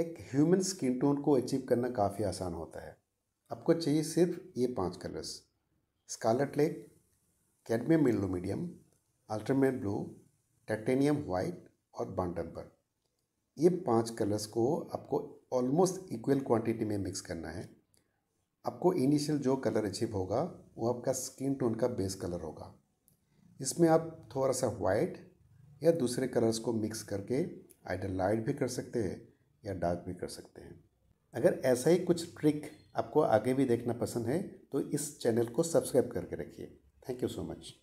एक human skin tone को achieve करना काफ़ी आसान होता है आपको चाहिए सिर्फ ये पांच colours scarlet lake cadmium yellow medium ultramarine blue titanium white और बांटनबर ये पांच कलर्स को आपको ऑलमोस्ट इक्वल क्वांटिटी में मिक्स करना है आपको इनिशियल जो कलर अचीव होगा वो आपका स्किन टोन का बेस कलर होगा इसमें आप थोड़ा सा वाइट या दूसरे कलर्स को मिक्स करके आइडर लाइट भी कर सकते हैं या डार्क भी कर सकते हैं अगर ऐसा ही कुछ ट्रिक आपको आगे भी देखना पसंद है तो इस चैनल को सब्सक्राइब करके रखिए थैंक यू सो मच